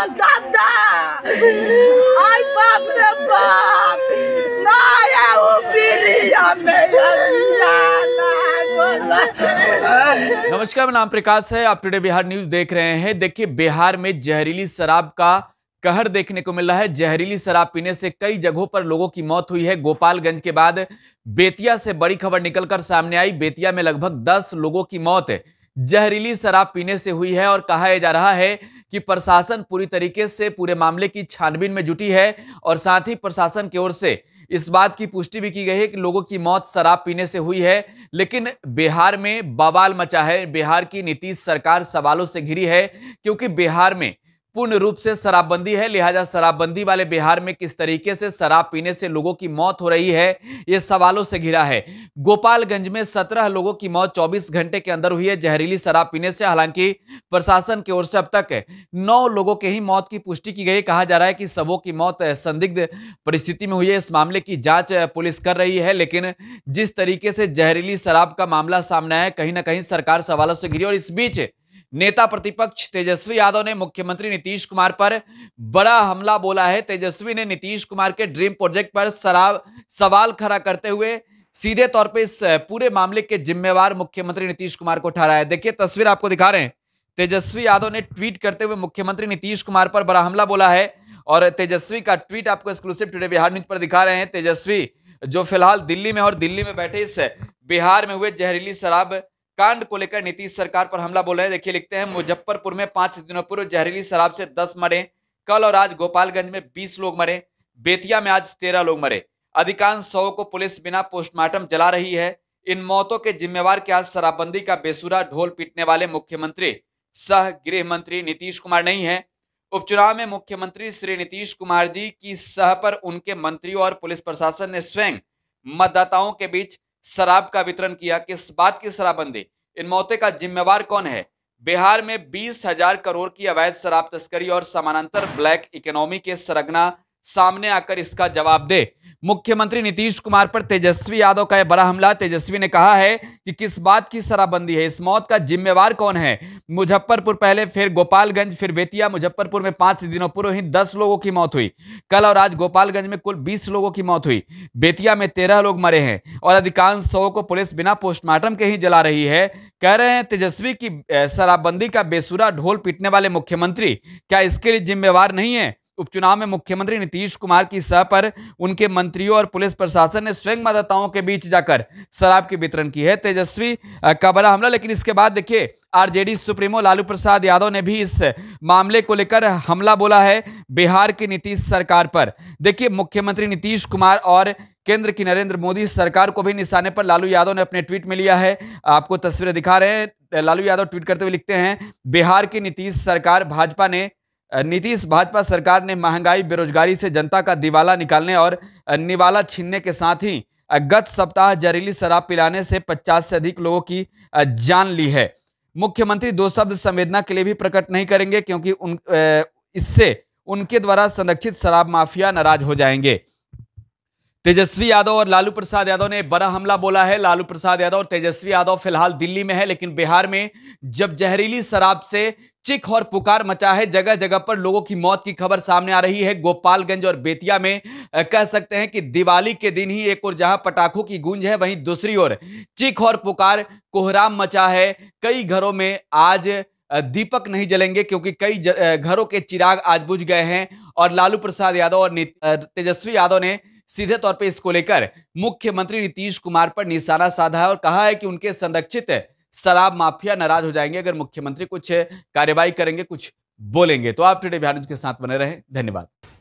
नमस्कार मेरा नाम प्रकाश है आप टुडे बिहार न्यूज देख रहे हैं देखिए बिहार में जहरीली शराब का कहर देखने को मिल रहा है जहरीली शराब पीने से कई जगहों पर लोगों की मौत हुई है गोपालगंज के बाद बेतिया से बड़ी खबर निकलकर सामने आई बेतिया में लगभग 10 लोगों की मौत है जहरीली शराब पीने से हुई है और कहा जा रहा है कि प्रशासन पूरी तरीके से पूरे मामले की छानबीन में जुटी है और साथ ही प्रशासन की ओर से इस बात की पुष्टि भी की गई है कि लोगों की मौत शराब पीने से हुई है लेकिन बिहार में बवाल मचा है बिहार की नीतीश सरकार सवालों से घिरी है क्योंकि बिहार में पूर्ण रूप से शराबबंदी है लिहाजा शराबबंदी वाले बिहार में किस तरीके से शराब पीने से लोगों की मौत हो रही है ये सवालों से घिरा है गोपालगंज में सत्रह लोगों की मौत चौबीस घंटे के अंदर हुई है जहरीली शराब पीने से हालांकि प्रशासन की ओर से अब तक नौ लोगों के ही मौत की पुष्टि की गई कहा जा रहा है कि सबों की मौत संदिग्ध परिस्थिति में हुई है इस मामले की जांच पुलिस कर रही है लेकिन जिस तरीके से जहरीली शराब का मामला सामने आया कहीं ना कहीं सरकार सवालों से घिरी और इस बीच नेता प्रतिपक्ष तेजस्वी यादव ने मुख्यमंत्री नीतीश कुमार पर बड़ा हमला बोला है तेजस्वी ने नीतीश कुमार के ड्रीम प्रोजेक्ट पर सराव सवाल खड़ा करते हुए सीधे तौर पे इस पूरे मामले के जिम्मेवार मुख्यमंत्री नीतीश कुमार को ठहराया है देखिए तस्वीर आपको दिखा रहे हैं तेजस्वी यादव ने ट्वीट करते हुए मुख्यमंत्री नीतीश कुमार पर बड़ा हमला बोला है और तेजस्वी का ट्वीट आपको एक्सक्लूसिव टुडे बिहार न्यूज पर दिखा रहे हैं तेजस्वी जो फिलहाल दिल्ली में और दिल्ली में बैठे इस बिहार में हुए जहरीली शराब कांड को लेकर नीतीश सरकार पर हमला बोल रहे हैं देखिए लिखते हैं मुजफ्फरपुर में पांच दिनों पूर्व जहरीली शराब से दस मरे कल और आज गोपालगंज में बीस लोग मरे बेतिया में आज तेरह लोग मरे अधिकांश शवों को पुलिस बिना पोस्टमार्टम जला रही है इन मौतों के जिम्मेवार के आज शराबबंदी का बेसुरा ढोल पीटने वाले मुख्यमंत्री सह गृह मंत्री नीतीश कुमार नहीं है उपचुनाव में मुख्यमंत्री श्री नीतीश कुमार जी की सह पर उनके मंत्रियों और पुलिस प्रशासन ने स्वयं मतदाताओं के बीच शराब का वितरण किया किस बात की शराबबंदी इन मौतें का जिम्मेवार कौन है बिहार में बीस हजार करोड़ की अवैध शराब तस्करी और समानांतर ब्लैक इकोनॉमी के सरगना सामने आकर इसका जवाब दे मुख्यमंत्री नीतीश कुमार पर तेजस्वी यादव का यह बड़ा हमला तेजस्वी ने कहा है कि किस बात की शराबबंदी है इस मौत का जिम्मेवार कौन है मुजफ्फरपुर पहले फिर गोपालगंज फिर बेतिया मुजफ्फरपुर में पांच दिनों पूर्व ही दस लोगों की मौत हुई कल और आज गोपालगंज में कुल बीस लोगों की मौत हुई बेतिया में तेरह लोग मरे हैं और अधिकांश शवों को पुलिस बिना पोस्टमार्टम के ही जला रही है कह रहे हैं तेजस्वी की शराबबंदी का बेसुरा ढोल पीटने वाले मुख्यमंत्री क्या इसके लिए जिम्मेवार नहीं है उपचुनाव में मुख्यमंत्री नीतीश कुमार की सह पर उनके मंत्रियों और पुलिस प्रशासन ने स्वयं मतदाताओं के बीच जाकर शराब के वितरण की है तेजस्वी का बड़ा हमला लेकिन इसके बाद देखिए आरजेडी सुप्रीमो लालू प्रसाद यादव ने भी इस मामले को लेकर हमला बोला है बिहार की नीतीश सरकार पर देखिए मुख्यमंत्री नीतीश कुमार और केंद्र की नरेंद्र मोदी सरकार को भी निशाने पर लालू यादव ने अपने ट्वीट में लिया है आपको तस्वीरें दिखा रहे हैं लालू यादव ट्वीट करते हुए लिखते हैं बिहार की नीतीश सरकार भाजपा ने नीतीश भाजपा सरकार ने महंगाई बेरोजगारी से जनता का दिवाला निकालने और निवाला छीनने के साथ ही गत सप्ताह जहरीली शराब पिलाने से 50 से अधिक लोगों की जान ली है मुख्यमंत्री दो शब्द संवेदना के लिए भी प्रकट नहीं करेंगे क्योंकि उन इससे उनके द्वारा संरक्षित शराब माफिया नाराज हो जाएंगे तेजस्वी यादव और लालू प्रसाद यादव ने बड़ा हमला बोला है लालू प्रसाद यादव और तेजस्वी यादव फिलहाल दिल्ली में है लेकिन बिहार में जब जहरीली शराब से चिख और पुकार मचा है जगह जगह पर लोगों की मौत की खबर सामने आ रही है गोपालगंज और बेतिया में कह सकते हैं कि दिवाली के दिन ही एक और जहां पटाखों की गूंज है वहीं दूसरी ओर चिख और पुकार कोहराम मचा है कई घरों में आज दीपक नहीं जलेंगे क्योंकि कई घरों के चिराग आज बुझ गए हैं और लालू प्रसाद यादव और तेजस्वी यादव ने सीधे तौर पर इसको लेकर मुख्यमंत्री नीतीश कुमार पर निशाना साधा है और कहा है कि उनके संरक्षित शराब माफिया नाराज हो जाएंगे अगर मुख्यमंत्री कुछ कार्यवाही करेंगे कुछ बोलेंगे तो आप टुडे बिहार के साथ बने रहे धन्यवाद